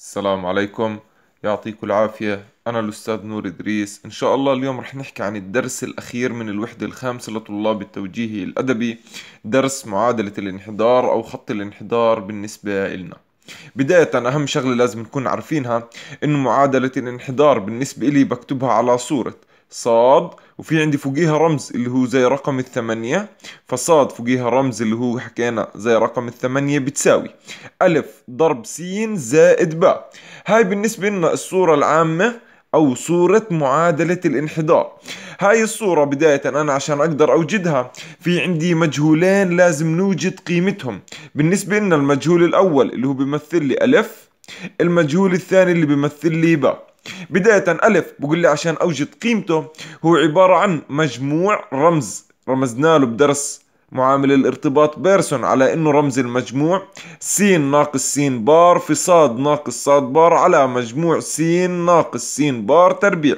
السلام عليكم يعطيكم العافية أنا الأستاذ نور إدريس إن شاء الله اليوم رح نحكي عن الدرس الأخير من الوحدة الخامسة لطلاب التوجيهي الأدبي درس معادلة الانحدار أو خط الانحدار بالنسبة لنا بداية أهم شغلة لازم نكون عارفينها إنه معادلة الانحدار بالنسبة إلي بكتبها على صورة صاد وفي عندي فوقيها رمز اللي هو زي رقم الثمانية فصاد فوقيها رمز اللي هو حكينا زي رقم الثمانية بتساوي ألف ضرب س زائد باء هاي بالنسبة لنا الصورة العامة أو صورة معادلة الانحدار هاي الصورة بداية أنا عشان أقدر أوجدها في عندي مجهولين لازم نوجد قيمتهم بالنسبة لنا المجهول الأول اللي هو بيمثل لي ألف المجهول الثاني اللي بيمثل لي باء بداية ألف بقول لي عشان أوجد قيمته هو عبارة عن مجموع رمز رمزنا له بدرس معامل الارتباط بيرسون على انه رمز المجموع س ناقص س بار في صاد ناقص صاد بار على مجموع س ناقص س بار تربيع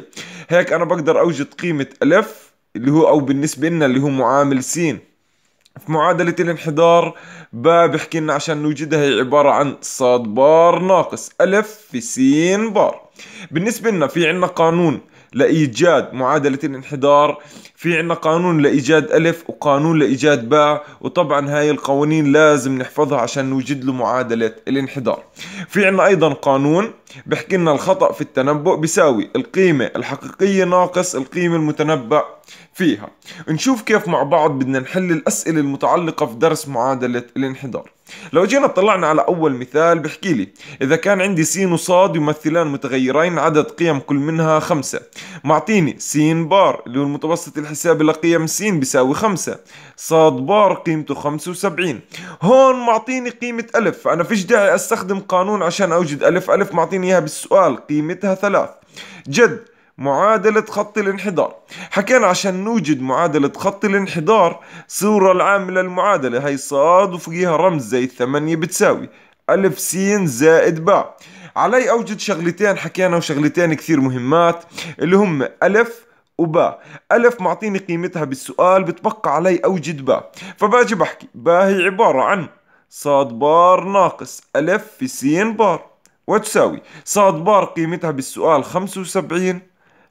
هيك انا بقدر اوجد قيمة الف اللي هو او بالنسبة لنا اللي هو معامل س في معادلة الانحدار با بحكي لنا عشان نوجدها هي عبارة عن صاد بار ناقص الف في س بار بالنسبة لنا في عنا قانون لإيجاد معادلة الانحدار في عنا قانون لإيجاد ألف وقانون لإيجاد باء وطبعا هاي القوانين لازم نحفظها عشان نوجد له معادلة الانحدار في عنا أيضا قانون بحكي لنا الخطأ في التنبؤ بيساوي القيمة الحقيقية ناقص القيمة المتنبأ فيها نشوف كيف مع بعض بدنا نحل الأسئلة المتعلقة في درس معادلة الانحدار لو جينا اطلعنا على أول مثال بحكي لي إذا كان عندي س وصاد يمثلان متغيرين عدد قيم كل منها خمسة معطيني س بار اللي هو المتوسط الحسابي لقيم س بيساوي خمسة صاد بار قيمته خمسة وسبعين هون معطيني قيمة ألف فأنا فيش داعي أستخدم قانون عشان أوجد ألف ألف معطيني إياها بالسؤال قيمتها ثلاث جد معادلة خط الانحدار حكينا عشان نوجد معادلة خط الانحدار صورة العامة للمعادلة هي صاد وفوقيها رمز زي الثمانية بتساوي ألف سين زائد باء علي أوجد شغلتين حكينا وشغلتين كثير مهمات اللي هم ألف وباء ألف معطيني قيمتها بالسؤال بتبقى علي أوجد باء فباجي بحكي باء هي عبارة عن صاد بار ناقص ألف في سين بار وتساوي صاد بار قيمتها بالسؤال 75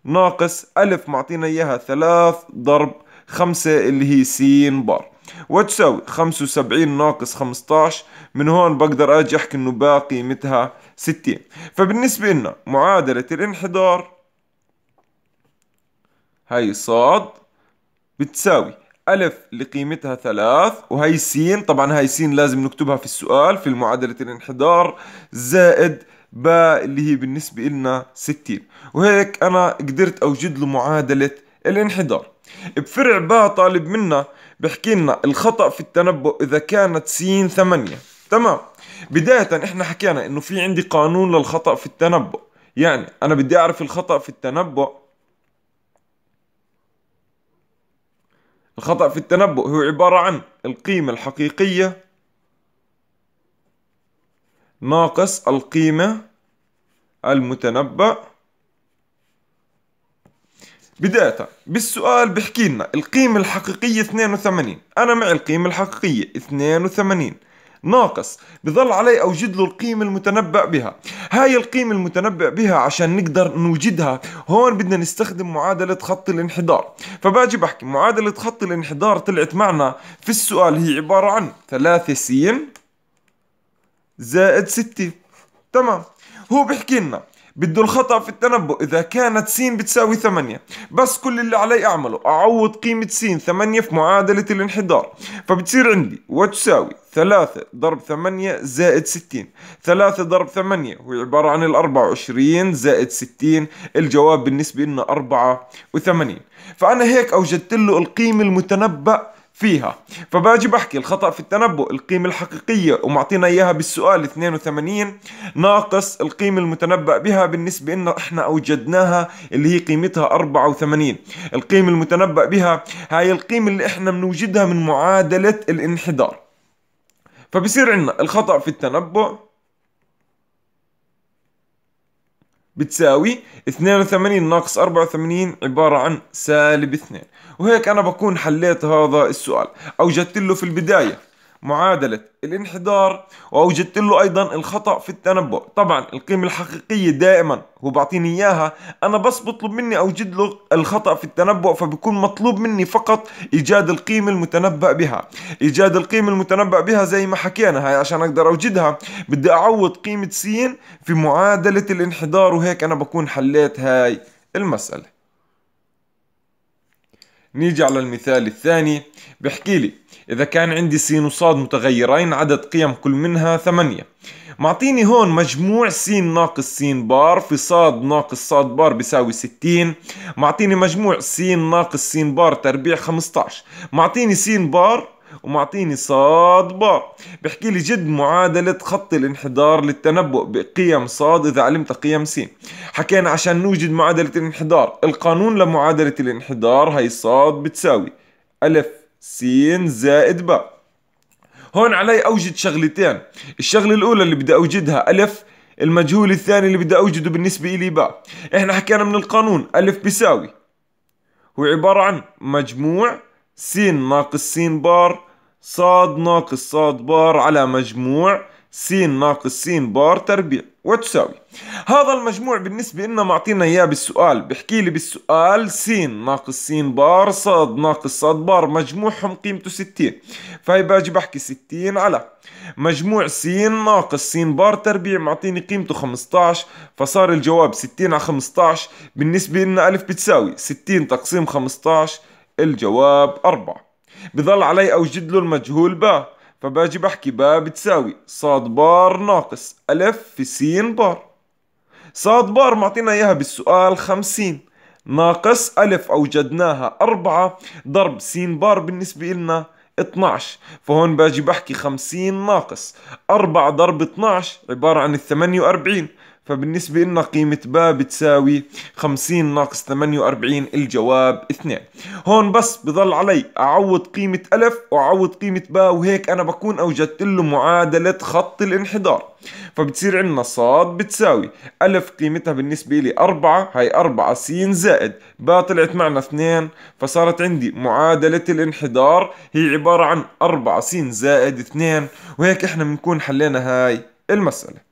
ناقص ألف معطينا إياها ثلاث ضرب خمسة اللي هي س بار وتساوي خمسة وسبعين ناقص خمستاش من هون بقدر أجي أحكي إنه باقي قيمتها ستين فبالنسبة لنا معادلة الانحدار هاي صاد بتساوي ألف لقيمتها ثلاث وهي س طبعا هاي س لازم نكتبها في السؤال في معادلة الانحدار زائد اللي هي بالنسبة لنا 60 وهيك أنا قدرت أوجد له معادلة الانحدار بفرع باء طالب منا بحكي لنا الخطأ في التنبؤ إذا كانت س 8 تمام بداية احنا حكينا انه في عندي قانون للخطأ في التنبؤ يعني انا بدي اعرف الخطأ في التنبؤ الخطأ في التنبؤ هو عبارة عن القيمة الحقيقية ناقص القيمة المتنبأ بداية بالسؤال بحكي لنا القيمة الحقيقية 82 أنا معي القيمة الحقيقية 82 ناقص بضل علي أوجد له القيمة المتنبأ بها هاي القيمة المتنبأ بها عشان نقدر نوجدها هون بدنا نستخدم معادلة خط الانحدار فباجي بحكي معادلة خط الانحدار طلعت معنا في السؤال هي عبارة عن 3 س زائد ستة تمام هو بحكي لنا بده الخطأ في التنبؤ إذا كانت س بتساوي 8 بس كل اللي علي أعمله أعوض قيمة س 8 في معادلة الانحدار فبتصير عندي وتساوي 3 ضرب 8 زائد 60 3 ضرب 8 هو عبارة عن ال 24 زائد 60 الجواب بالنسبة لنا 84 فأنا هيك أوجدت له القيمة المتنبأ فيها فباجي بحكي الخطأ في التنبؤ القيمة الحقيقية ومعطينا إياها بالسؤال 82 ناقص القيمة المتنبأ بها بالنسبة لنا إحنا أوجدناها اللي هي قيمتها 84 القيمة المتنبأ بها هاي القيمة اللي إحنا بنوجدها من معادلة الانحدار فبصير عندنا الخطأ في التنبؤ بتساوي 82 ناقص 84 عبارة عن سالب 2 وهيك أنا بكون حليت هذا السؤال أوجدت له في البداية معادلة الانحدار وأوجدت له أيضا الخطأ في التنبؤ طبعا القيمة الحقيقية دائما هو بعطيني إياها أنا بس بطلب مني أوجد له الخطأ في التنبؤ فبكون مطلوب مني فقط إيجاد القيمة المتنبأ بها إيجاد القيمة المتنبأ بها زي ما حكينا هاي عشان أقدر أوجدها بدي أعوض قيمة س في معادلة الانحدار وهيك أنا بكون حليت هاي المسألة نيجي على المثال الثاني بحكي لي إذا كان عندي سين وصاد متغيرين عدد قيم كل منها ثمانية معطيني هون مجموع سين ناقص سين بار في صاد ناقص صاد بار بيساوي ستين معطيني مجموع سين ناقص سين بار تربيع خمستاش معطيني سين بار ومعطيني صاد باء بحكي لي جد معادلة خط الانحدار للتنبؤ بقيم صاد إذا علمت قيم س حكينا عشان نوجد معادلة الانحدار القانون لمعادلة الانحدار هي صاد بتساوي ألف س زائد باء هون علي أوجد شغلتين الشغلة الأولى اللي بدي أوجدها ألف المجهول الثاني اللي بدي أوجده بالنسبة إلي باء احنا حكينا من القانون ألف بيساوي هو عبارة عن مجموع س ناقص س بار ص ناقص ص بار على مجموع س ناقص س بار تربيع وتساوي هذا المجموع بالنسبة لنا معطينا إياه بالسؤال بحكي لي بالسؤال س ناقص س بار ص ناقص ص بار مجموعهم قيمته 60 فهي باجي بحكي 60 على مجموع س ناقص س بار تربيع معطيني قيمته 15 فصار الجواب 60 على 15 بالنسبة لنا ألف بتساوي 60 تقسيم 15 الجواب أربعة بظل علي أوجد له المجهول باء فباجي بحكي باء بتساوي صاد بار ناقص ألف في سين بار صاد بار معطينا إياها بالسؤال خمسين ناقص ألف أوجدناها أربعة ضرب سين بار بالنسبة إلنا 12 فهون باجي بحكي 50 ناقص 4 ضرب 12 عبارة عن ال 48 فبالنسبة لنا قيمة با بتساوي 50 ناقص 48 الجواب 2 هون بس بضل علي أعوض قيمة ألف وأعوض قيمة با وهيك أنا بكون أوجدت له معادلة خط الانحدار فبتصير عندنا صاد بتساوي ألف قيمتها بالنسبة لي أربعة هاي أربعة سين زائد با طلعت معنا اثنين فصارت عندي معادلة الانحدار هي عبارة عن أربعة سين زائد اثنين وهيك احنا بنكون حلينا هاي المسألة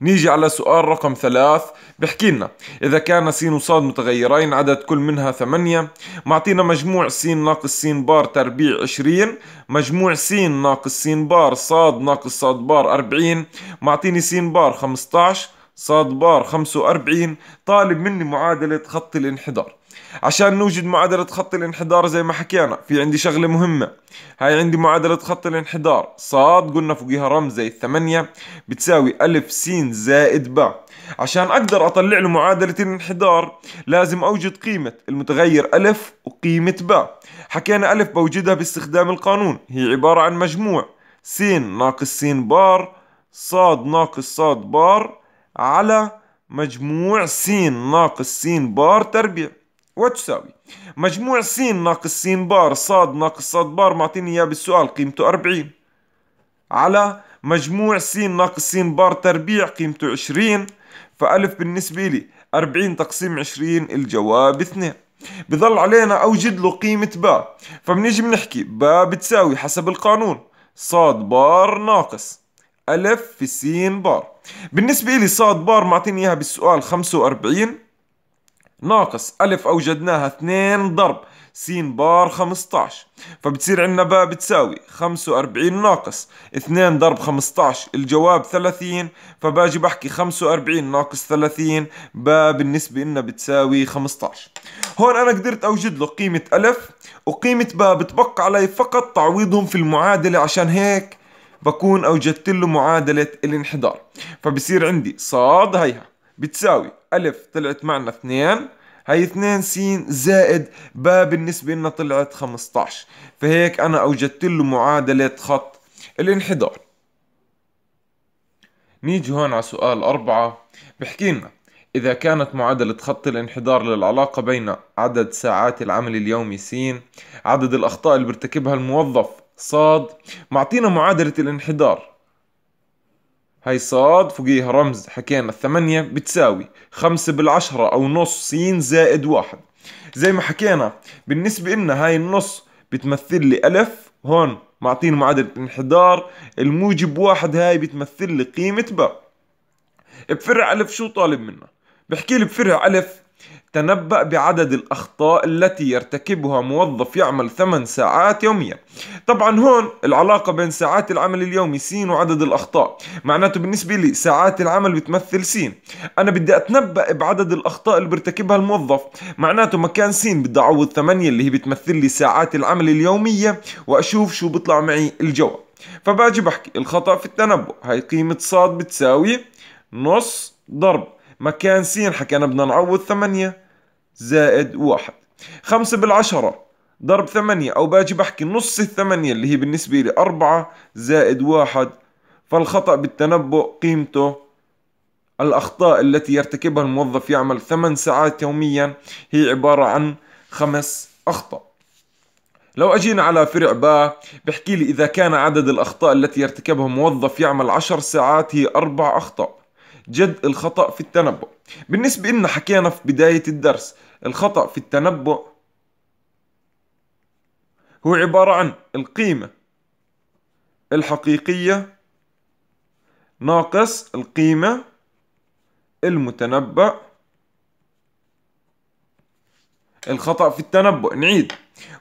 نيجي على سؤال رقم ثلاث بحكي لنا إذا كان س وصاد متغيرين عدد كل منها ثمانية معطينا مجموع س ناقص س بار تربيع 20 مجموع س ناقص س بار صاد ناقص صاد بار 40 معطيني س بار 15 صاد بار 45 طالب مني معادلة خط الانحدار عشان نوجد معادلة خط الانحدار زي ما حكينا في عندي شغلة مهمة هاي عندي معادلة خط الانحدار صاد قلنا فوقيها رمز زي الثمانية بتساوي ألف سين زائد باء عشان أقدر أطلع له معادلة الانحدار لازم أوجد قيمة المتغير ألف وقيمة باء حكينا ألف بوجدها باستخدام القانون هي عبارة عن مجموع س ناقص سين بار صاد ناقص صاد بار على مجموع سين ناقص سين بار تربيع وتساوي مجموع س ناقص س بار ص ناقص ص بار معطيني اياه بالسؤال قيمته 40 على مجموع س ناقص س بار تربيع قيمته 20 فألف بالنسبة لي 40 تقسيم 20 الجواب 2 بضل علينا أوجد له قيمة با فبنيجي بنحكي با بتساوي حسب القانون صاد بار ناقص ألف في سين بار بالنسبة لي صاد بار معطيني إياها بالسؤال 45 ناقص ألف أوجدناها 2 ضرب س بار 15 فبتصير عندنا باء بتساوي 45 ناقص 2 ضرب 15 الجواب 30 فباجي بحكي 45 ناقص 30 باء بالنسبة لنا بتساوي 15 هون أنا قدرت أوجد له قيمة ألف وقيمة باء بتبقى علي فقط تعويضهم في المعادلة عشان هيك بكون أوجدت له معادلة الانحدار فبصير عندي صاد هيها بتساوي ألف طلعت معنا اثنين هي اثنين س زائد ب بالنسبة لنا طلعت 15 فهيك أنا أوجدت له معادلة خط الانحدار نيجي هون على سؤال أربعة بحكي لنا إذا كانت معادلة خط الانحدار للعلاقة بين عدد ساعات العمل اليومي س عدد الأخطاء اللي بيرتكبها الموظف صاد معطينا معادلة الانحدار هاي صاد فوقيها رمز حكينا الثمانية بتساوي خمسة بالعشرة أو نص سين زائد واحد زي ما حكينا بالنسبة إن هاي النص بتمثل لي ألف هون معطين معادلة انحدار الموجب واحد هاي بتمثل لي قيمة باء بفرع ألف شو طالب منا بحكي لي بفرع ألف تنبأ بعدد الأخطاء التي يرتكبها موظف يعمل 8 ساعات يوميا طبعا هون العلاقة بين ساعات العمل اليومي سين وعدد الأخطاء معناته بالنسبة لي ساعات العمل بتمثل سين أنا بدي أتنبأ بعدد الأخطاء اللي بيرتكبها الموظف معناته مكان سين بدي أعوض 8 اللي هي بتمثل لي ساعات العمل اليومية وأشوف شو بيطلع معي الجواب فباجي بحكي الخطأ في التنبؤ هاي قيمة صاد بتساوي نص ضرب مكان سين حكينا بدنا نعوض ثمانية زائد واحد خمسة بالعشرة ضرب ثمانية أو باجي بحكي نص الثمانية اللي هي بالنسبة لي أربعة زائد واحد فالخطأ بالتنبؤ قيمته الأخطاء التي يرتكبها الموظف يعمل ثمان ساعات يوميا هي عبارة عن خمس أخطاء لو أجينا على فرع باء بحكي لي إذا كان عدد الأخطاء التي يرتكبها موظف يعمل عشر ساعات هي أربع أخطاء جد الخطأ في التنبؤ بالنسبة لنا حكينا في بداية الدرس الخطأ في التنبؤ هو عبارة عن القيمة الحقيقية ناقص القيمة المتنبأ الخطأ في التنبؤ نعيد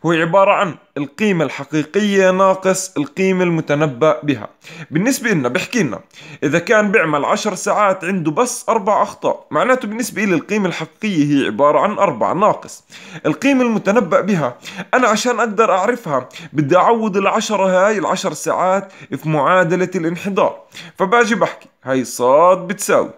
هو عبارة عن القيمة الحقيقية ناقص القيمة المتنبأ بها بالنسبة لنا بحكي لنا إذا كان بيعمل عشر ساعات عنده بس أربع أخطاء معناته بالنسبة إلي القيمة الحقيقية هي عبارة عن أربعة ناقص القيمة المتنبأ بها أنا عشان أقدر أعرفها بدي أعوض العشرة هاي العشر ساعات في معادلة الانحدار فباجي بحكي هاي صاد بتساوي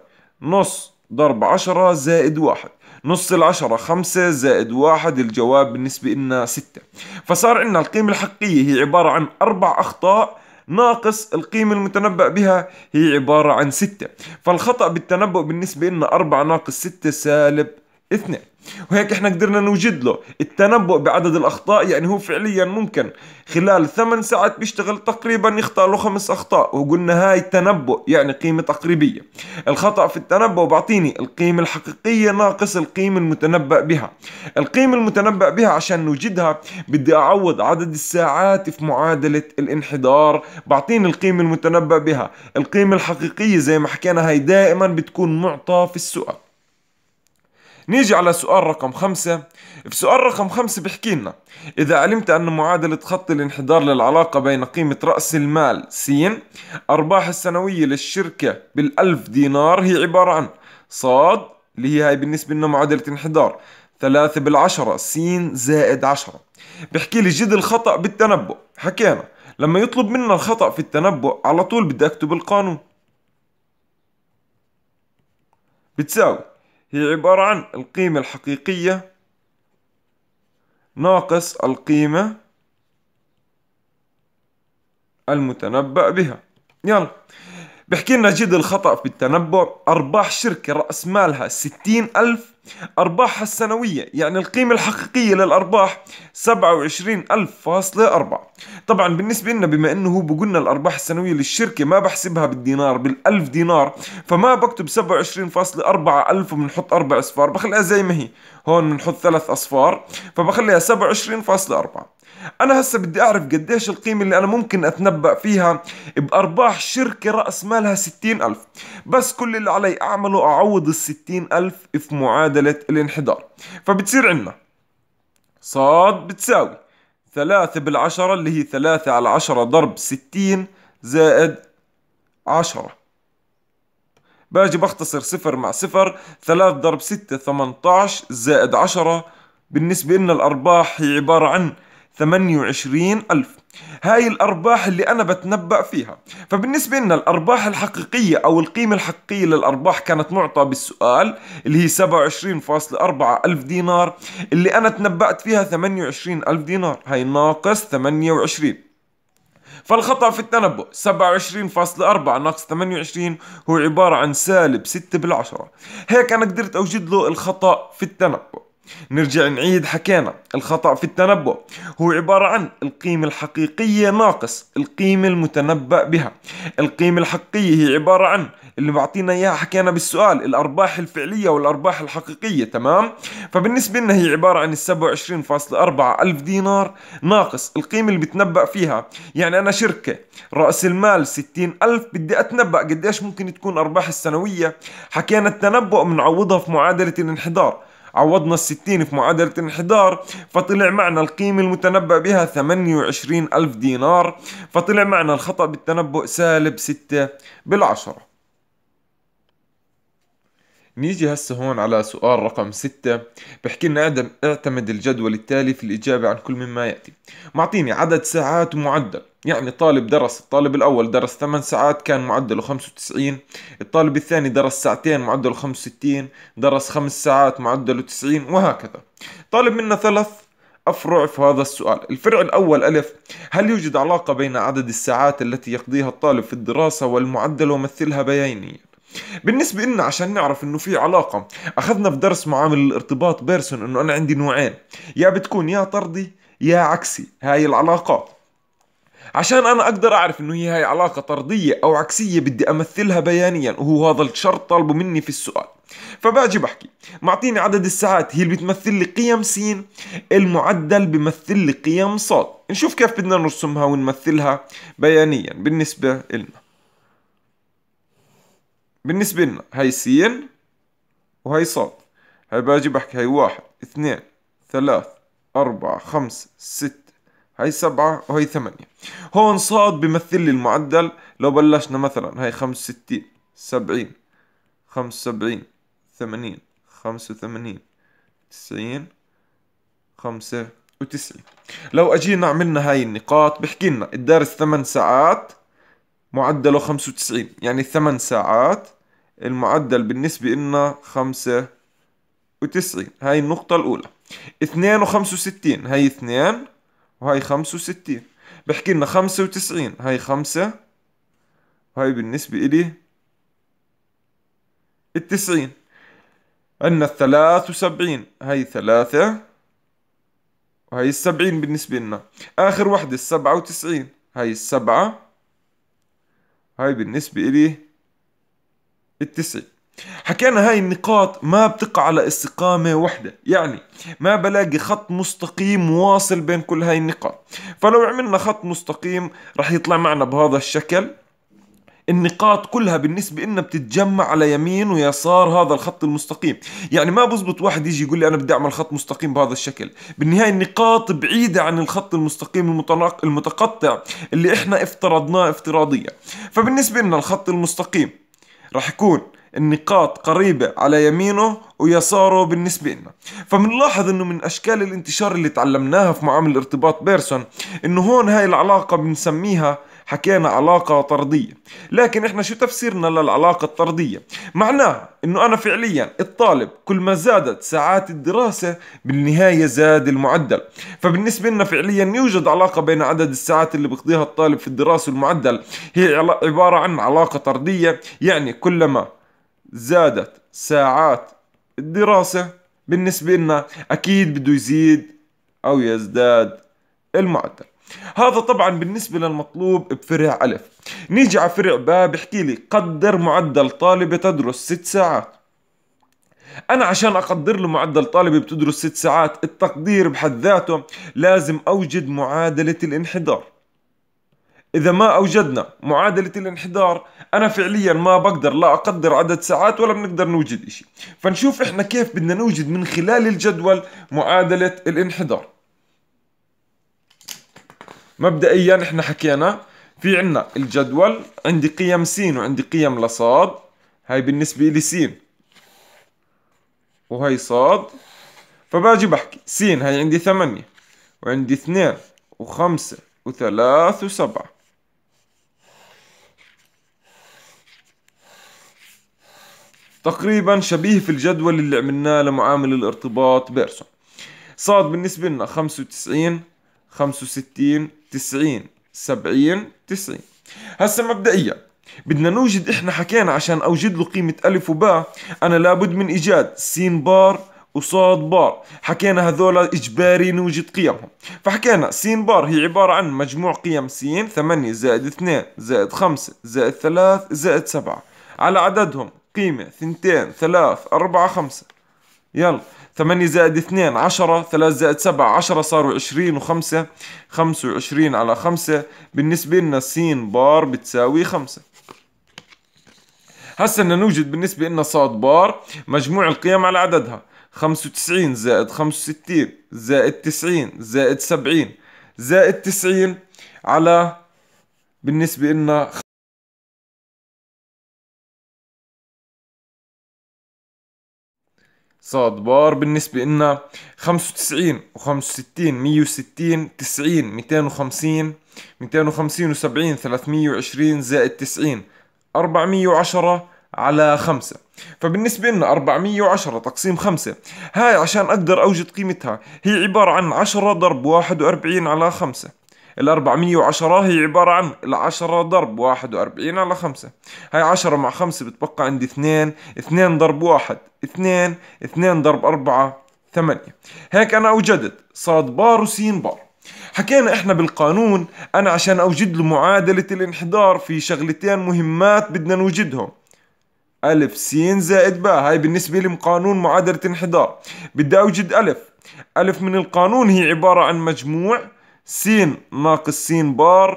نص ضرب عشرة زائد واحد نص العشرة خمسة زائد واحد الجواب بالنسبة لنا ستة فصار عندنا القيمة الحقيقية هي عبارة عن أربع أخطاء ناقص القيمة المتنبأ بها هي عبارة عن ستة فالخطأ بالتنبؤ بالنسبة لنا أربعة ناقص ستة سالب اثنين وهيك احنا قدرنا نوجد له التنبؤ بعدد الاخطاء يعني هو فعليا ممكن خلال ثمان ساعات بيشتغل تقريبا يخطأ له خمس اخطاء وقلنا هاي تنبؤ يعني قيمة تقريبية الخطأ في التنبؤ بعطيني القيمة الحقيقية ناقص القيمة المتنبأ بها القيمة المتنبأ بها عشان نوجدها بدي اعوض عدد الساعات في معادلة الانحدار بعطيني القيمة المتنبأ بها القيمة الحقيقية زي ما حكينا هاي دائما بتكون معطى في السؤال نيجي على سؤال رقم خمسة في سؤال رقم خمسة بحكي لنا إذا علمت أن معادلة خط الانحدار للعلاقة بين قيمة رأس المال سين أرباح السنوية للشركة بالألف دينار هي عبارة عن صاد اللي هي هاي بالنسبة لنا معادلة انحدار ثلاثة بالعشرة سين زائد عشرة بحكي لي جد الخطأ بالتنبؤ حكينا لما يطلب منا الخطأ في التنبؤ على طول بدي أكتب القانون بتساوي هي عبارة عن القيمة الحقيقية ناقص القيمة المتنبأ بها يلا بحكي لنا جد الخطأ في التنبؤ أرباح شركة رأس مالها 60 ألف أرباحها السنوية يعني القيمة الحقيقية للأرباح 27.4 طبعا بالنسبة لنا بما أنه هو بقولنا الأرباح السنوية للشركة ما بحسبها بالدينار بالألف دينار فما بكتب 27.4 ألف وبنحط أربع أصفار بخليها زي ما هي هون بنحط ثلاث أصفار فبخليها 27.4 انا هسه بدي اعرف قديش القيمه اللي انا ممكن اتنبا فيها بارباح شركه راس مالها 60000 بس كل اللي علي اعمله اعوض ال 60000 في معادله الانحدار فبتصير عندنا صاد بتساوي 3 بالعشرة اللي هي 3 على 10 ضرب 60 زائد 10 باجي بختصر صفر مع صفر 3 ضرب 6 18 زائد 10 بالنسبة لنا الأرباح هي عبارة عن 28 ألف هاي الأرباح اللي أنا بتنبأ فيها فبالنسبة لنا الأرباح الحقيقية أو القيمة الحقيقية للأرباح كانت معطى بالسؤال اللي هي 27.4 ألف دينار اللي أنا تنبأت فيها 28 ألف دينار هاي ناقص 28 فالخطأ في التنبؤ 27.4 ناقص 28 هو عبارة عن سالب 6 بالعشرة هيك أنا قدرت أوجد له الخطأ في التنبؤ نرجع نعيد حكينا الخطأ في التنبؤ هو عبارة عن القيمة الحقيقية ناقص القيمة المتنبأ بها القيمة الحقيقية هي عبارة عن اللي بعطينا إياها حكينا بالسؤال الأرباح الفعلية والأرباح الحقيقية تمام فبالنسبة لنا هي عبارة عن 27.4 ألف دينار ناقص القيمة اللي بتنبأ فيها يعني أنا شركة رأس المال 60 ألف بدي أتنبأ قديش ممكن تكون أرباح السنوية حكينا التنبؤ بنعوضها في معادلة الانحدار عوضنا 60 في معادلة الانحدار فطلع معنا القيمة المتنبأ بها 28 ألف دينار فطلع معنا الخطأ بالتنبؤ سالب 6 بالعشرة نيجي هسه هون على سؤال رقم ستة بحكي لنا اعتمد الجدول التالي في الإجابة عن كل مما يأتي معطيني عدد ساعات ومعدل يعني طالب درس الطالب الأول درس 8 ساعات كان معدله 95 الطالب الثاني درس ساعتين معدله 65 درس 5 ساعات معدله 90 وهكذا طالب منا ثلاث أفرع في هذا السؤال الفرع الأول ألف هل يوجد علاقة بين عدد الساعات التي يقضيها الطالب في الدراسة والمعدل ومثلها بيانية بالنسبة لنا عشان نعرف انه في علاقة اخذنا في درس معامل الارتباط بيرسون انه انا عندي نوعين يا بتكون يا طردي يا عكسي هاي العلاقات عشان انا اقدر اعرف انه هي هاي علاقة طردية او عكسية بدي امثلها بيانيا وهو هذا الشرط طالبه مني في السؤال فباجي بحكي معطيني عدد الساعات هي اللي بتمثل لي قيم س المعدل بمثل لي قيم ص نشوف كيف بدنا نرسمها ونمثلها بيانيا بالنسبة لنا بالنسبة لنا هاي سين وهاي صاد هاي باجي بحكي هاي واحد اثنين ثلاث أربعة خمس ست هاي سبعة وهي ثمانية هون صاد بمثل لي المعدل لو بلشنا مثلا هاي خمس ستين سبعين خمس سبعين ثمانين خمسة وثمانين تسعين خمسة وتسعين لو أجينا عملنا هاي النقاط بحكي لنا الدارس ثمان ساعات معدله خمسة وتسعين يعني ثمان ساعات المعدل بالنسبة لنا خمسة وتسعين هاي النقطة الأولى اثنين وخمسة وستين هاي اثنين وهاي خمسة وستين بحكي لنا خمسة وتسعين هاي خمسة وهاي بالنسبة إلي التسعين عندنا الثلاث وسبعين هاي ثلاثة وهي السبعين بالنسبة لنا آخر وحدة السبعة وتسعين هاي السبعة هاي بالنسبة إلي التسع حكينا هاي النقاط ما بتقع على استقامة وحدة يعني ما بلاقي خط مستقيم واصل بين كل هاي النقاط فلو عملنا خط مستقيم رح يطلع معنا بهذا الشكل النقاط كلها بالنسبة لنا بتتجمع على يمين ويسار هذا الخط المستقيم يعني ما بزبط واحد يجي يقول لي أنا بدي أعمل خط مستقيم بهذا الشكل بالنهاية النقاط بعيدة عن الخط المستقيم المتقطع اللي إحنا افترضناه افتراضيا فبالنسبة لنا الخط المستقيم رح يكون النقاط قريبة على يمينه ويساره بالنسبة لنا فمنلاحظ انه من اشكال الانتشار اللي تعلمناها في معامل ارتباط بيرسون انه هون هاي العلاقة بنسميها حكينا علاقة طردية لكن احنا شو تفسيرنا للعلاقة الطردية معناها انه انا فعليا الطالب كل ما زادت ساعات الدراسة بالنهاية زاد المعدل فبالنسبة لنا فعليا يوجد علاقة بين عدد الساعات اللي بيقضيها الطالب في الدراسة والمعدل هي عبارة عن علاقة طردية يعني كلما زادت ساعات الدراسة بالنسبة لنا أكيد بده يزيد أو يزداد المعدل هذا طبعا بالنسبة للمطلوب بفرع ألف نيجي على فرع باء بحكي لي قدر معدل طالبة تدرس ست ساعات أنا عشان أقدر له معدل طالبة بتدرس ست ساعات التقدير بحد ذاته لازم أوجد معادلة الانحدار إذا ما أوجدنا معادلة الانحدار أنا فعليا ما بقدر لا أقدر عدد ساعات ولا بنقدر نوجد إشي فنشوف إحنا كيف بدنا نوجد من خلال الجدول معادلة الانحدار مبدئيا احنا حكينا في عنا الجدول عندي قيم س وعندي قيم لصاد هاي بالنسبة لي س وهي صاد فباجي بحكي س هاي عندي ثمانية وعندي اثنين وخمسة وثلاث وسبعة تقريبا شبيه في الجدول اللي عملناه لمعامل الارتباط بيرسون صاد بالنسبة لنا خمسة وتسعين 65 90 70 90 هسا مبدئيا بدنا نوجد احنا حكينا عشان اوجد له قيمة الف وباء انا لابد من ايجاد س بار وصاد بار حكينا هذول اجباري نوجد قيمهم فحكينا س بار هي عبارة عن مجموع قيم س 8 زائد 2 زائد 5 زائد 3 زائد 7 على عددهم قيمة 2 3 4 5 يلا 8 زائد 2 10 3 زائد 7 10 صاروا 20 و5 25 على 5 بالنسبة لنا س بار بتساوي 5 هسا بدنا نوجد بالنسبة لنا ص بار مجموع القيم على عددها 95 زائد 65 زائد 90 زائد 70 زائد 90 على بالنسبة لنا صاد بار بالنسبة لنا 95 و65 160 90 250 250 و70 320 زائد 90 410 على 5 فبالنسبة لنا 410 تقسيم 5 هاي عشان أقدر أوجد قيمتها هي عبارة عن 10 ضرب 41 على 5 ال 410 هي عبارة عن ال 10 ضرب 41 على 5 هاي 10 مع 5 بتبقى عندي 2 2 ضرب 1 2 2 ضرب 4 8 هيك أنا أوجدت ص بار وس بار حكينا احنا بالقانون انا عشان اوجد له معادلة الانحدار في شغلتين مهمات بدنا نوجدهم ألف سين زائد باء هاي بالنسبة لي قانون معادلة انحدار بدي أوجد ألف ألف من القانون هي عبارة عن مجموع س ناقص س بار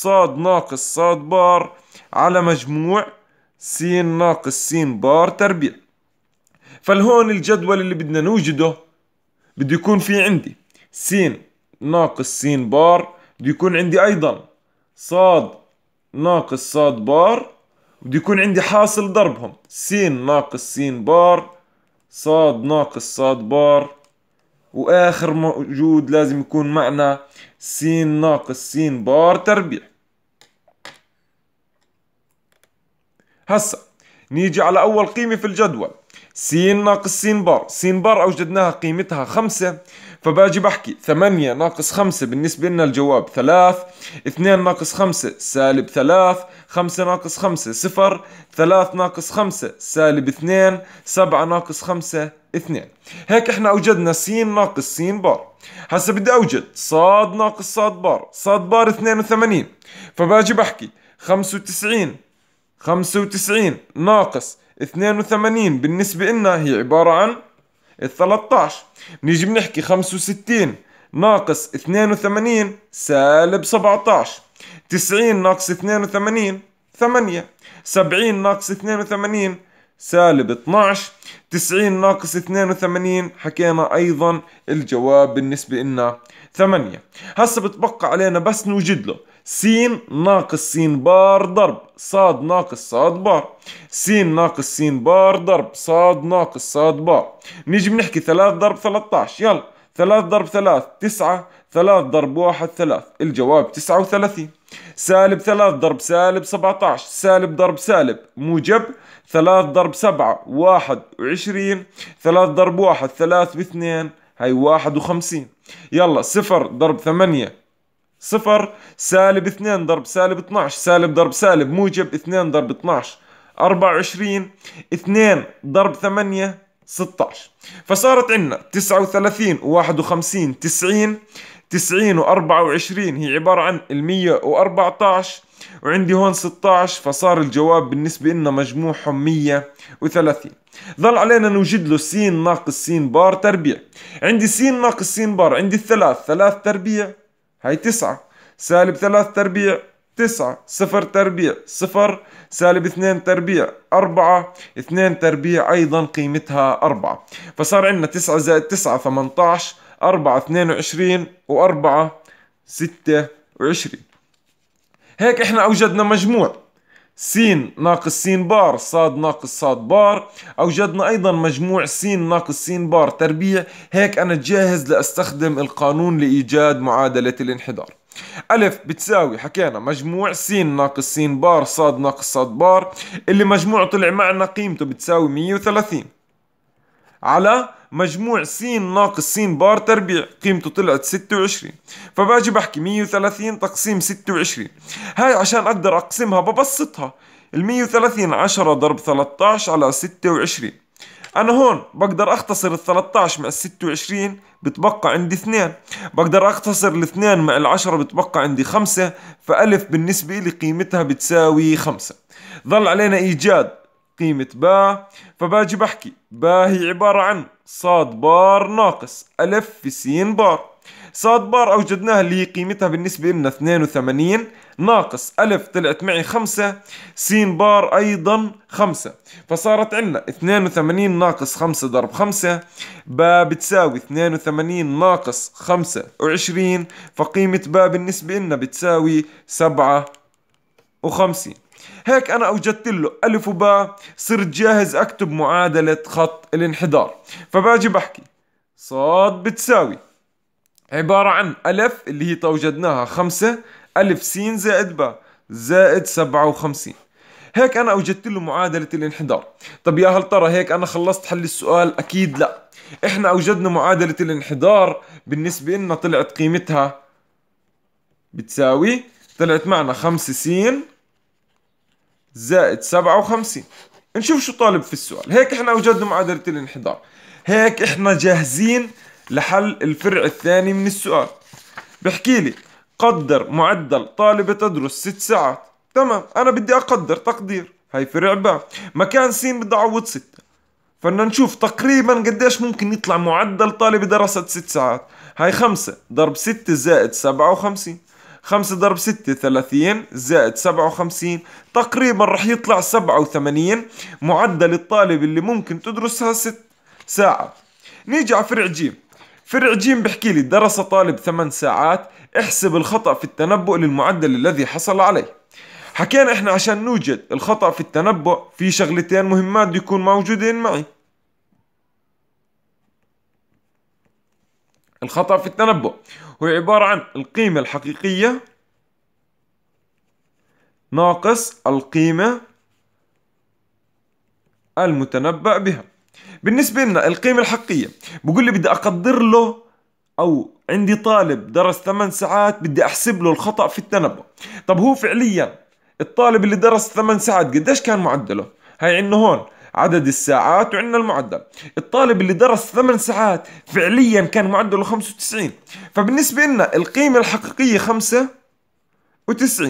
صاد ناقص صاد بار على مجموع س ناقص س بار تربيع فالهون الجدول اللي بدنا نوجده بده يكون في عندي س ناقص س بار بده يكون عندي ايضا صاد ناقص صاد بار بده يكون عندي حاصل ضربهم س ناقص س بار صاد ناقص صاد بار واخر موجود لازم يكون معنا س ناقص س بار تربيع هسا نيجي على اول قيمة في الجدول س ناقص س بار س بار اوجدناها قيمتها خمسة فباجي بحكي 8 ناقص 5 بالنسبة لنا الجواب 3 2 ناقص 5 سالب 3 5 ناقص 5 صفر 3 ناقص 5 سالب 2 7 ناقص 5 2 هيك احنا اوجدنا س ناقص س بار هسا بدي اوجد ص ناقص ص بار ص بار 82 فباجي بحكي 95 95 ناقص 82 بالنسبة لنا هي عبارة عن ال 13 بنيجي بنحكي 65 ناقص 82 سالب 17 90 ناقص 82 8 70 ناقص 82 سالب 12 90 ناقص 82 حكينا أيضا الجواب بالنسبة لنا 8 هسا بتبقى علينا بس نوجد له س ناقص س بار ضرب ص ناقص ص بار س ناقص س بار ضرب ص ناقص ص بار نجم بنحكي 3 ضرب 13 يلا 3 ضرب 3 9 3 ضرب 1 3 الجواب 39 سالب 3 ضرب سالب 17 سالب ضرب سالب موجب 3 ضرب 7 21 3 ضرب 1 3 ب 2 هي 51 يلا 0 ضرب 8 صفر سالب 2 ضرب سالب 12 سالب ضرب سالب موجب 2 ضرب 12 24 2 ضرب 8 16 فصارت عندنا 39 و51 90 90 و24 هي عبارة عن ال 114 وعندي هون 16 فصار الجواب بالنسبة لنا مجموعهم 130 ظل علينا نوجد له س ناقص س بار تربيع عندي س ناقص س بار عندي الثلاث ثلاث تربيع هاي تسعة سالب ثلاث تربيع تسعة صفر تربيع صفر سالب اثنين تربيع أربعة اثنين تربيع أيضا قيمتها أربعة فصار عندنا تسعة زائد تسعة ثمنتاش أربعة اثنين وعشرين وأربعة ستة وعشرين هيك احنا أوجدنا مجموع س ناقص س بار صاد ناقص صاد بار أوجدنا أيضا مجموع س ناقص س بار تربيع هيك أنا جاهز لأستخدم القانون لإيجاد معادلة الانحدار ألف بتساوي حكينا مجموع س ناقص س بار صاد ناقص صاد بار اللي مجموع طلع معنا قيمته بتساوي 130 على مجموع س ناقص س بار تربيع قيمته طلعت 26 فباجي بحكي 130 تقسيم 26 هاي عشان اقدر اقسمها ببسطها ال 130 10 ضرب 13 على 26 انا هون بقدر اختصر ال 13 مع ال 26 بتبقى عندي اثنين بقدر اختصر ال 2 مع ال 10 بتبقى عندي خمسة فألف بالنسبة لي قيمتها بتساوي خمسة ظل علينا إيجاد قيمة با فباجي بحكي با هي عبارة عن صاد بار ناقص ألف في س بار صاد بار أوجدناها اللي هي قيمتها بالنسبة لنا 82 ناقص ألف طلعت معي خمسة س بار أيضا خمسة فصارت عنا 82 ناقص خمسة ضرب خمسة با بتساوي 82 ناقص خمسة وعشرين فقيمة با بالنسبة لنا بتساوي سبعة وخمسين هيك أنا أوجدت له ألف وباء صرت جاهز أكتب معادلة خط الانحدار فباجي بحكي صاد بتساوي عبارة عن ألف اللي هي توجدناها خمسة ألف سين زائد باء زائد سبعة وخمسين هيك أنا أوجدت له معادلة الانحدار طب يا هل ترى هيك أنا خلصت حل السؤال أكيد لا إحنا أوجدنا معادلة الانحدار بالنسبة لنا طلعت قيمتها بتساوي طلعت معنا خمسة سين زائد 57 نشوف شو طالب في السؤال هيك احنا وجدنا معادلة الانحدار هيك احنا جاهزين لحل الفرع الثاني من السؤال بحكي لي قدر معدل طالبة تدرس ست ساعات تمام انا بدي اقدر تقدير هاي فرع باء مكان س بدي اعوض ستة فبدنا نشوف تقريبا قديش ممكن يطلع معدل طالبة درست ست ساعات هاي خمسة ضرب ستة زائد سبعة وخمسين 5 ضرب 6 30 زائد 57 تقريبا رح يطلع 87 معدل الطالب اللي ممكن تدرسها 6 ساعة نيجي على فرع ج فرع ج بحكي لي درس طالب 8 ساعات احسب الخطأ في التنبؤ للمعدل الذي حصل عليه حكينا احنا عشان نوجد الخطأ في التنبؤ في شغلتين مهمات يكون موجودين معي الخطأ في التنبؤ هو عبارة عن القيمة الحقيقية ناقص القيمة المتنبأ بها بالنسبة لنا القيمة الحقيقية بقول لي بدي أقدر له أو عندي طالب درس 8 ساعات بدي أحسب له الخطأ في التنبؤ طب هو فعليا الطالب اللي درس 8 ساعات قديش كان معدله هاي عندنا هون عدد الساعات وعندنا المعدل الطالب اللي درس 8 ساعات فعليا كان معدله 95 فبالنسبة لنا القيمة الحقيقية 5 و90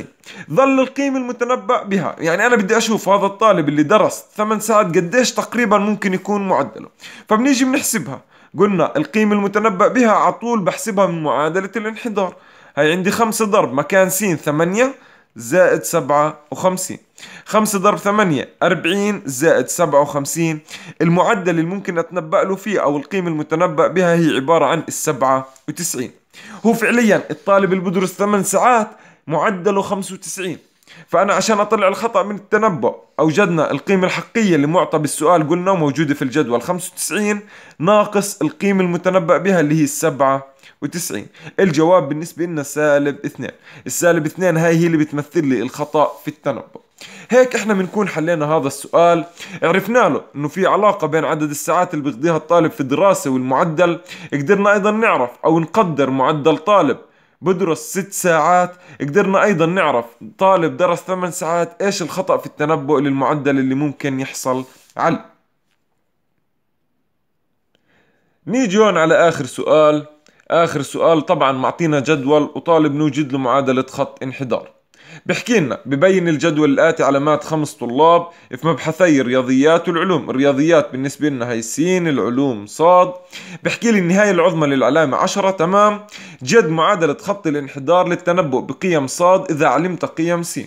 ظل القيمة المتنبأ بها يعني أنا بدي أشوف هذا الطالب اللي درس 8 ساعات قديش تقريبا ممكن يكون معدله فبنيجي بنحسبها قلنا القيمة المتنبأ بها على طول بحسبها من معادلة الانحدار هي عندي 5 ضرب مكان س 8 زائد 57 5 ضرب 8 40 زائد 57 المعدل اللي ممكن أتنبأ له فيه أو القيمة المتنبأ بها هي عبارة عن 97 هو فعليا الطالب اللي بدرس 8 ساعات معدله 95 فأنا عشان أطلع الخطأ من التنبؤ أوجدنا القيمة الحقيقية اللي معطى بالسؤال قلنا موجودة في الجدول 95 ناقص القيمة المتنبأ بها اللي هي 97 الجواب بالنسبة لنا سالب اثنين السالب اثنين هاي هي اللي بتمثل لي الخطأ في التنبؤ هيك احنا بنكون حلينا هذا السؤال عرفنا له انه في علاقة بين عدد الساعات اللي بيقضيها الطالب في الدراسة والمعدل قدرنا ايضا نعرف او نقدر معدل طالب بدرس ست ساعات قدرنا ايضا نعرف طالب درس ثمان ساعات ايش الخطأ في التنبؤ للمعدل اللي ممكن يحصل عليه نيجي هون على اخر سؤال اخر سؤال طبعا معطينا جدول وطالب نوجد له معادلة خط انحدار بحكي لنا ببين الجدول الآتي علامات خمس طلاب في مبحثي الرياضيات والعلوم الرياضيات بالنسبة لنا هي سين العلوم صاد بحكي لي النهاية العظمى للعلامة عشرة تمام جد معادلة خط الانحدار للتنبؤ بقيم صاد إذا علمت قيم سين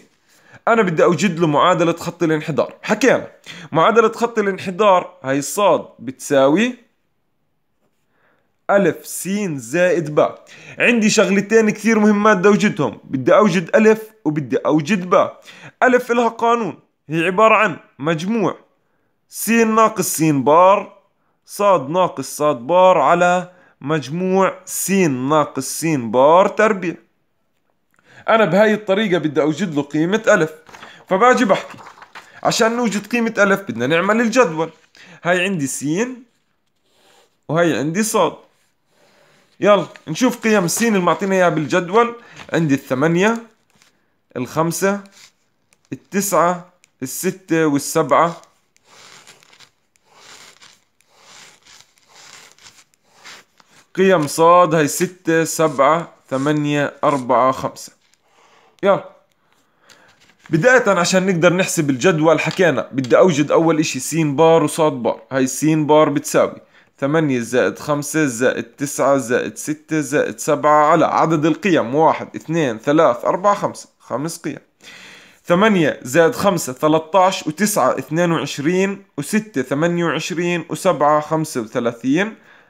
أنا بدي أوجد له معادلة خط الانحدار حكينا معادلة خط الانحدار هي صاد بتساوي ألف سين زائد باء عندي شغلتين كثير مهمات بدي أوجدهم بدي أوجد ألف وبدي أوجد باء ألف إلها قانون هي عبارة عن مجموع سين ناقص سين بار صاد ناقص صاد بار على مجموع سين ناقص سين بار تربيع أنا بهاي الطريقة بدي أوجد له قيمة ألف فباجي بحكي عشان نوجد قيمة ألف بدنا نعمل الجدول هاي عندي سين وهي عندي صاد يلا نشوف قيم س اللي معطينا اياها بالجدول عندي الثمانية الخمسة التسعة الستة والسبعة قيم صاد هاي ستة سبعة ثمانية أربعة خمسة يلا بداية عشان نقدر نحسب الجدول حكينا بدي أوجد أول إشي سين بار وصاد بار هاي س بار بتساوي 8 زائد 5 زائد 9 زائد 6 زائد 7 على عدد القيم 1 2 3 4 5 خمس قيم 8 زائد 5 13 و9 22 و6 28 و7 35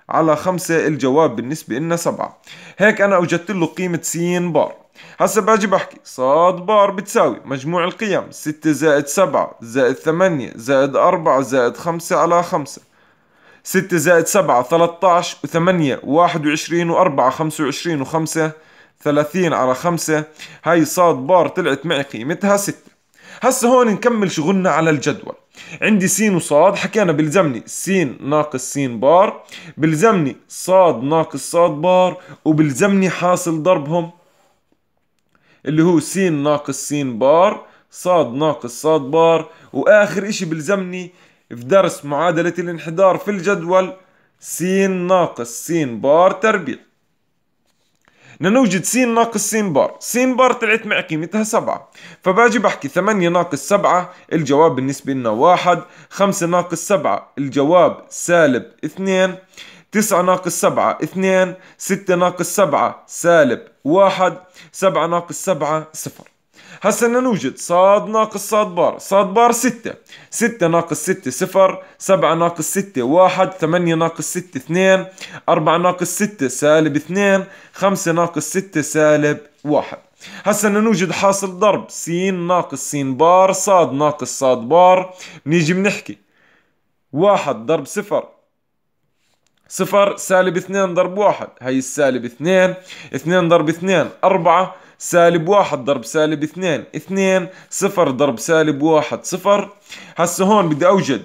على 5 الجواب بالنسبة لنا 7 هيك أنا أوجدت له قيمة س بار هسا باجي بحكي صاد بار بتساوي مجموع القيم 6 زائد 7 زائد 8 زائد 4 زائد 5 على 5 6 زائد 7 13 و8 21 و4 25 و5 30 على 5 هاي صاد بار طلعت معي قيمتها 6 هسه هون نكمل شغلنا على الجدول عندي س وصاد حكينا بلزمني س ناقص س بار بلزمني صاد ناقص صاد بار وبلزمني حاصل ضربهم اللي هو س ناقص س بار صاد ناقص صاد بار واخر اشي بلزمني في درس معادلة الانحدار في الجدول س ناقص س بار تربيع بدنا نوجد س ناقص س بار س بار طلعت معي قيمتها سبعة فباجي بحكي ثمانية ناقص سبعة الجواب بالنسبة لنا واحد خمسة ناقص سبعة الجواب سالب اثنين تسعة ناقص سبعة اثنين ستة ناقص سبعة سالب واحد سبعة ناقص سبعة صفر هسا بدنا نوجد صاد ناقص صاد بار صاد بار 6 6 ناقص 6 صفر 7 ناقص 6 1 8 ناقص 6 2 4 ناقص 6 سالب 2 5 ناقص 6 سالب 1 هسا بدنا نوجد حاصل ضرب س ناقص س بار صاد ناقص صاد بار نيجي بنحكي واحد ضرب صفر صفر سالب اثنين ضرب واحد هي السالب اثنين اثنين ضرب اثنين أربعة سالب واحد ضرب سالب اثنين اثنين صفر ضرب سالب واحد صفر هسه هون بدي اوجد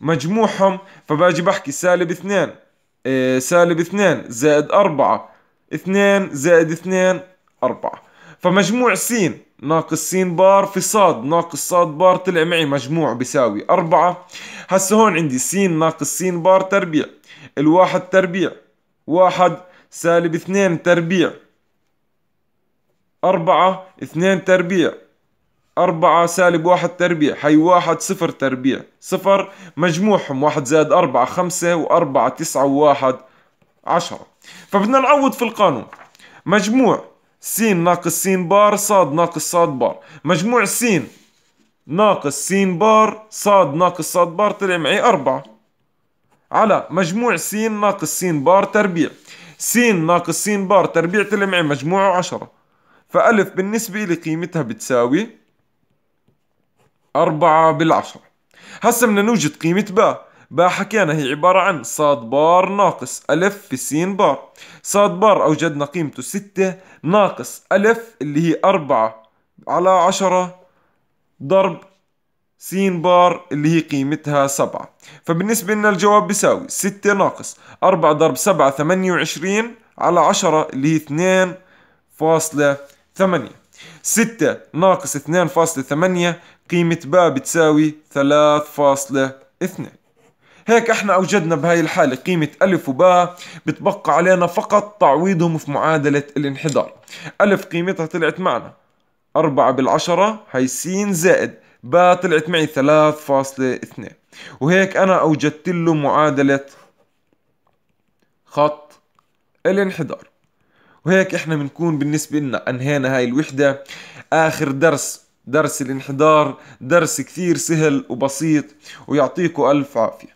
مجموعهم فباجي بحكي سالب اثنين اه سالب اثنين زائد اربعة اثنين زائد اثنين اربعة فمجموع س ناقص س بار في صاد ناقص صاد بار طلع معي مجموع بيساوي أربعة هسه هون عندي س ناقص س بار تربيع الواحد تربيع واحد سالب اثنين تربيع أربعة اثنين تربيع أربعة سالب واحد تربيع هي واحد صفر تربيع صفر مجموعهم واحد زائد أربعة خمسة وأربعة تسعة وواحد عشرة فبدنا نعوض في القانون مجموع س ناقص س بار صاد ناقص صاد بار مجموع س ناقص س بار صاد ناقص صاد بار طلع معي أربعة على مجموع س ناقص س بار تربيع س ناقص س بار تربيع طلع معي مجموعه 10 فألف بالنسبة لي قيمتها بتساوي أربعة بالعشرة هسا بدنا نوجد قيمة با با حكينا هي عبارة عن صاد بار ناقص ألف في سين بار صاد بار أوجدنا قيمته ستة ناقص ألف اللي هي أربعة على عشرة ضرب سين بار اللي هي قيمتها سبعة فبالنسبة لنا الجواب بيساوي ستة ناقص أربعة ضرب سبعة ثمانية وعشرين على عشرة اللي هي اثنين فاصلة ثمانية ستة ناقص اثنان فاصلة ثمانية قيمة باء بتساوي ثلاث فاصلة اثنان هيك احنا اوجدنا بهاي الحالة قيمة الف وباء بتبقى علينا فقط تعويضهم في معادلة الانحدار الف قيمتها طلعت معنا أربعة بالعشرة هي سين زائد باء طلعت معي ثلاث فاصلة اثنين وهيك أنا أوجدت له معادلة خط الانحدار وهيك احنا بنكون بالنسبة لنا انهينا هاي الوحدة اخر درس درس الانحدار درس كثير سهل وبسيط ويعطيكم الف عافية